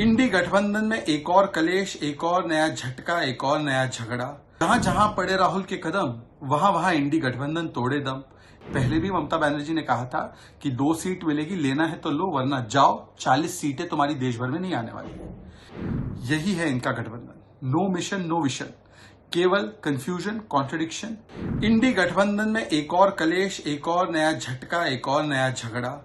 इंडी गठबंधन में एक और कलेश एक और नया झटका एक और नया झगड़ा जहां जहां पड़े राहुल के कदम वहां वहां इंडी गठबंधन तोड़े दम पहले भी ममता बनर्जी ने कहा था कि दो सीट मिलेगी लेना है तो लो वरना जाओ चालीस सीटें तुम्हारी देश भर में नहीं आने वाली है यही है इनका गठबंधन नो मिशन नो विशन केवल कंफ्यूजन कॉन्ट्रडिक्शन इंडी गठबंधन में एक और कलेश एक और नया झटका एक और नया झगड़ा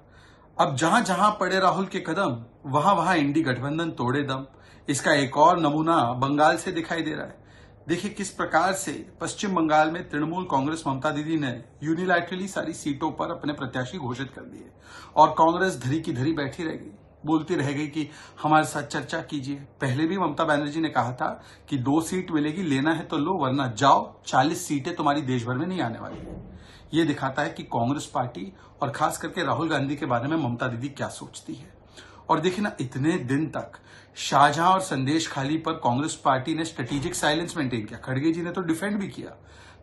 अब जहां जहां पड़े राहुल के कदम वहां वहां इंडी गठबंधन तोड़े दम इसका एक और नमूना बंगाल से दिखाई दे रहा है देखिए किस प्रकार से पश्चिम बंगाल में तृणमूल कांग्रेस ममता दीदी ने यूनिलैटरली सारी सीटों पर अपने प्रत्याशी घोषित कर दिए और कांग्रेस धरी की धरी बैठी रह गई बोलती रह गई कि हमारे साथ चर्चा कीजिए पहले भी ममता बनर्जी ने कहा था कि दो सीट मिलेगी लेना है तो लो वरना जाओ चालीस सीटें तुम्हारी देश भर में नहीं आने वाली है ये दिखाता है कि कांग्रेस पार्टी और खास करके राहुल गांधी के बारे में ममता दीदी क्या सोचती है और देखिए ना इतने दिन तक शाहजहां और संदेश खाली पर कांग्रेस पार्टी ने स्ट्रेटेजिक साइलेंस मेंटेन किया खड़गे जी ने तो डिफेंड भी किया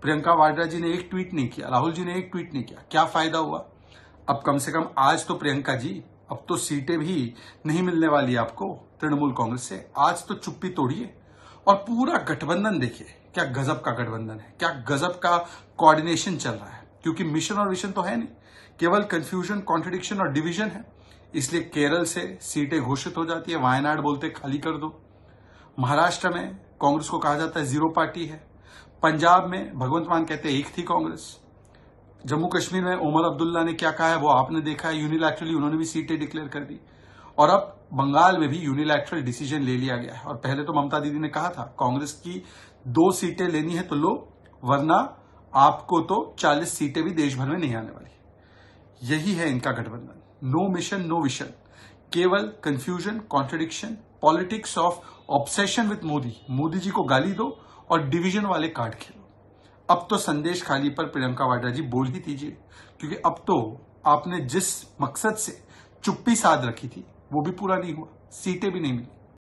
प्रियंका वाड्रा जी ने एक ट्वीट नहीं किया राहुल जी ने एक ट्वीट नहीं किया क्या फायदा हुआ अब कम से कम आज तो प्रियंका जी अब तो सीटें भी नहीं मिलने वाली आपको तृणमूल कांग्रेस से आज तो चुप्पी तोड़िए और पूरा गठबंधन देखिए क्या गजब का गठबंधन है क्या गजब का कोऑर्डिनेशन चल रहा है क्योंकि मिशन और विशन तो है नहीं केवल कंफ्यूजन कॉन्ट्रडिक्शन और डिविजन है इसलिए केरल से सीटें घोषित हो जाती है वायनाड बोलते खाली कर दो महाराष्ट्र में कांग्रेस को कहा जाता है जीरो पार्टी है पंजाब में भगवंत मान कहते हैं एक थी कांग्रेस जम्मू कश्मीर में उमर अब्दुल्ला ने क्या कहा है वो आपने देखा है यूनिलैक्चुरली उन्होंने भी सीटें डिक्लेयर कर दी और अब बंगाल में भी यूनिलैक्चुरल डिसीजन ले लिया गया है और पहले तो ममता दीदी ने कहा था कांग्रेस की दो सीटें लेनी है तो लो वरना आपको तो 40 सीटें भी देश भर में नहीं आने वाली यही है इनका गठबंधन नो मिशन नो विशन केवल confusion contradiction politics of obsession with Modi Modi ji को गाली दो और डिवीजन वाले कार्ड खेलो अब तो संदेश खाली पर प्रियंका वाड्रा जी बोल ही दीजिए क्योंकि अब तो आपने जिस मकसद से चुप्पी साध रखी थी वो भी पूरा नहीं हुआ सीटें भी नहीं मिली